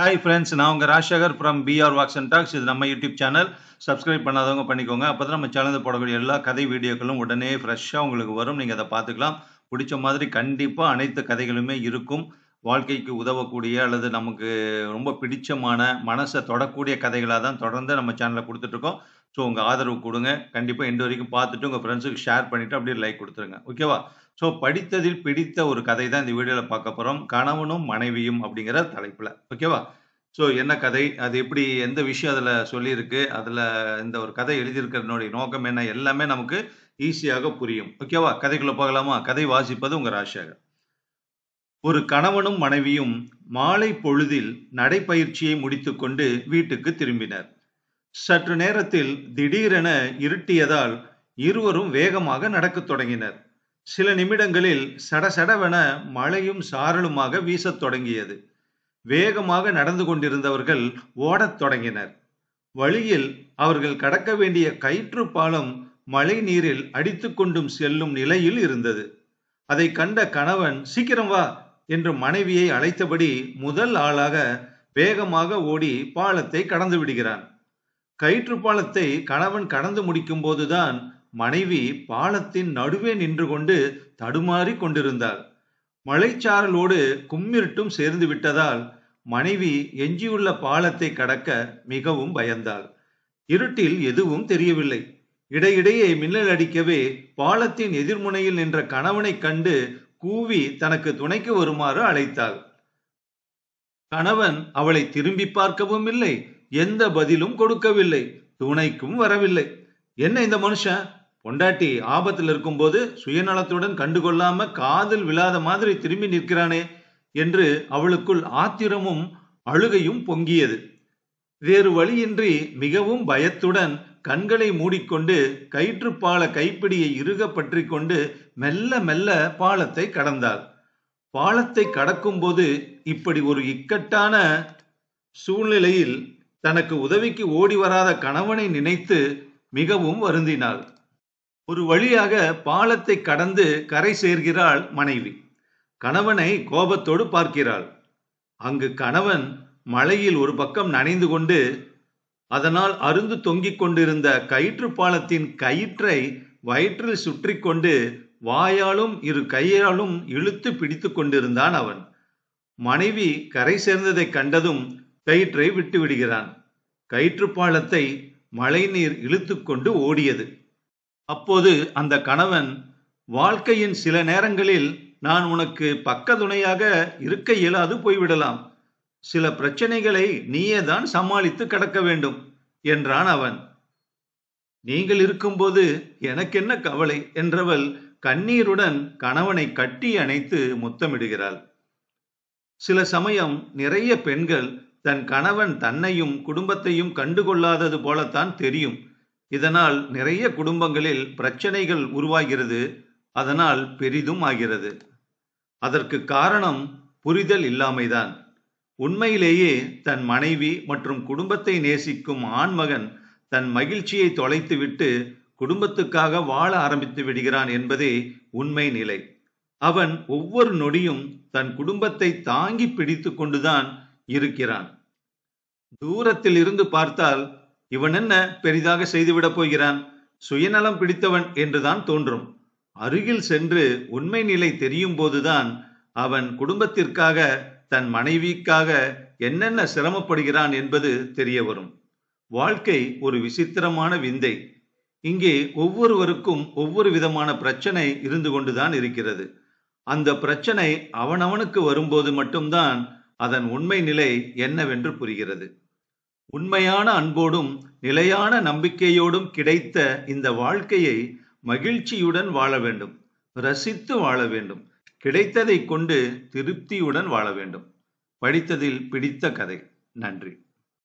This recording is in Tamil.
ஹாய் ஃப்ரெண்ட்ஸ் நான் உங்கள் Rajasekar from PR walks and talks இது நம்ம யூடியூப் சேனல் சப்ஸ்கிரைப் பண்ணாதவங்க பண்ணிக்கோங்க அப்போ தான் நம்ம சேனலில் போடக்கூடிய எல்லா கதை வீடியோக்களும் உடனே ஃப்ரெஷ்ஷாக உங்களுக்கு வரும் நீங்கள் அதை பார்த்துக்கலாம் பிடிச்ச மாதிரி கண்டிப்பாக அனைத்து கதைகளுமே இருக்கும் வாழ்க்கைக்கு உதவக்கூடிய அல்லது நமக்கு ரொம்ப பிடிச்சமான மனசை தொடக்கூடிய கதைகளாக தான் தொடர்ந்து நம்ம சேனலில் கொடுத்துட்ருக்கோம் ஸோ உங்கள் ஆதரவு கொடுங்க கண்டிப்பாக எண்டு வரைக்கும் பார்த்துட்டு உங்கள் ஃப்ரெண்ட்ஸுக்கு ஷேர் பண்ணிவிட்டு அப்படியே லைக் கொடுத்துருங்க ஓகேவா ஸோ படித்ததில் பிடித்த ஒரு கதை தான் இந்த வீடியோவில் பார்க்க போகிறோம் கணவனும் மனைவியும் அப்படிங்கிற தலைப்பில் ஓகேவா ஸோ என்ன கதை அது எப்படி எந்த விஷயம் அதில் சொல்லியிருக்கு அதில் இந்த ஒரு கதை எழுதியிருக்கிறனுடைய நோக்கம் என்ன எல்லாமே நமக்கு ஈஸியாக புரியும் ஓகேவா கதைக்குள்ளே பார்க்கலாமா கதை வாசிப்பது உங்கள் ராசியாக ஒரு கணவனும் மனைவியும் மாலை பொழுதில் நடைப்பயிற்சியை முடித்துக்கொண்டு வீட்டுக்கு திரும்பினர் சற்று நேரத்தில் திடீரென இருட்டியதால் இருவரும் வேகமாக நடக்கத் தொடங்கினர் சில நிமிடங்களில் சடசடவென மழையும் சாரலுமாக வீசத் தொடங்கியது வேகமாக நடந்து கொண்டிருந்தவர்கள் ஓடத் தொடங்கினர் வழியில் அவர்கள் கடக்க வேண்டிய கயிற்று பாலம் மழை நீரில் அடித்து கொண்டும் செல்லும் நிலையில் இருந்தது அதை கண்ட கணவன் சீக்கிரம் வா என்று மனைவியை அழைத்தபடி முதல் ஆளாக வேகமாக ஓடி பாலத்தை கடந்து விடுகிறான் கயிற்று பாலத்தை கணவன் கடந்து முடிக்கும் போதுதான் மனைவி பாலத்தின் நடுவே நின்று கொண்டு தடுமாறி கொண்டிருந்தாள் மலைச்சாரலோடு கும்மிருட்டும் சேர்ந்து விட்டதால் மனைவி எஞ்சியுள்ள பாலத்தை கடக்க மிகவும் பயந்தாள் இருட்டில் எதுவும் தெரியவில்லை இடையிடையே மின்னல் அடிக்கவே பாலத்தின் எதிர்முனையில் நின்ற கணவனைக் கண்டு கூவி தனக்கு துணைக்கு வருமாறு அழைத்தாள் கணவன் அவளை திரும்பி பார்க்கவும் இல்லை எந்த பதிலும் கொடுக்கவில்லை துணைக்கும் வரவில்லை என்ன இந்த மனுஷன் பொண்டாட்டி ஆபத்தில் இருக்கும்போது சுயநலத்துடன் கண்டுகொள்ளாம காதில் விழாத மாதிரி திரும்பி நிற்கிறானே என்று அவளுக்குள் ஆத்திரமும் அழுகையும் பொங்கியது வேறு வழியின்றி மிகவும் பயத்துடன் கண்களை மூடிக்கொண்டு கயிற்றுப்பால கைப்பிடியை இறுக பற்றி கொண்டு மெல்ல மெல்ல பாலத்தை கடந்தாள் பாலத்தை கடக்கும்போது இப்படி ஒரு இக்கட்டான சூழ்நிலையில் தனக்கு உதவிக்கு ஓடி வராத கணவனை நினைத்து மிகவும் வருந்தினாள் ஒரு வழியாக பாலத்தை கடந்து கரை சேர்கிறாள் மனைவி கணவனை கோபத்தோடு பார்க்கிறாள் அங்கு கணவன் மலையில் ஒரு பக்கம் நனைந்து கொண்டு அதனால் அருந்து தொங்கிக் கொண்டிருந்த கயிற்று பாலத்தின் கயிற்றை வயிற்றில் சுற்றி கொண்டு வாயாலும் இரு கையாலும் இழுத்து பிடித்து கொண்டிருந்தான் அவன் மனைவி கரை சேர்ந்ததை கண்டதும் கயிற்றை விட்டு விடுகிறான் கயிற்றுப்பாலத்தை மழைநீர் இழுத்துக்கொண்டு ஓடியது அப்போது அந்த கணவன் வாழ்க்கையின் சில நேரங்களில் நான் உனக்கு பக்கதுணையாக இருக்க இயலாது போய்விடலாம் சில பிரச்சனைகளை நீயே தான் சமாளித்து கடக்க வேண்டும் என்றான் அவன் நீங்கள் இருக்கும்போது எனக்கென்ன கவலை என்றவள் கண்ணீருடன் கணவனை கட்டி அணைத்து முத்தமிடுகிறாள் சில சமயம் நிறைய பெண்கள் தன் கணவன் தன்னையும் குடும்பத்தையும் கண்டுகொள்ளாதது போலத்தான் தெரியும் இதனால் நிறைய குடும்பங்களில் பிரச்சனைகள் உருவாகிறது அதனால் பெரிதும் ஆகிறது அதற்கு காரணம் புரிதல் இல்லாமைதான் உண்மையிலேயே தன் மனைவி மற்றும் குடும்பத்தை நேசிக்கும் ஆண்மகன் தன் மகிழ்ச்சியை தொலைத்துவிட்டு குடும்பத்துக்காக வாழ ஆரம்பித்து விடுகிறான் என்பதே உண்மை நிலை அவன் ஒவ்வொரு நொடியும் தன் குடும்பத்தை தாங்கி பிடித்து கொண்டுதான் இருக்கிறான் தூரத்தில் இருந்து பார்த்தால் இவன் என்ன பெரிதாக செய்துவிடப் போகிறான் சுயநலம் பிடித்தவன் என்றுதான் தோன்றும் அருகில் சென்று உண்மை நிலை தெரியும் போதுதான் அவன் குடும்பத்திற்காக தன் மனைவிக்காக என்னென்ன சிரமப்படுகிறான் என்பது தெரிய வரும் வாழ்க்கை ஒரு விசித்திரமான விந்தை இங்கே ஒவ்வொருவருக்கும் ஒவ்வொரு விதமான பிரச்சனை இருந்து கொண்டுதான் இருக்கிறது அந்த பிரச்சனை அவனவனுக்கு வரும்போது மட்டும்தான் அதன் உண்மை நிலை என்னவென்று புரிகிறது உண்மையான அன்போடும் நிலையான நம்பிக்கையோடும் கிடைத்த இந்த வாழ்க்கையை மகிழ்ச்சியுடன் வாழ வேண்டும் ரசித்து வாழ வேண்டும் கிடைத்ததை கொண்டு திருப்தியுடன் வாழ வேண்டும் படித்ததில் பிடித்த கதை நன்றி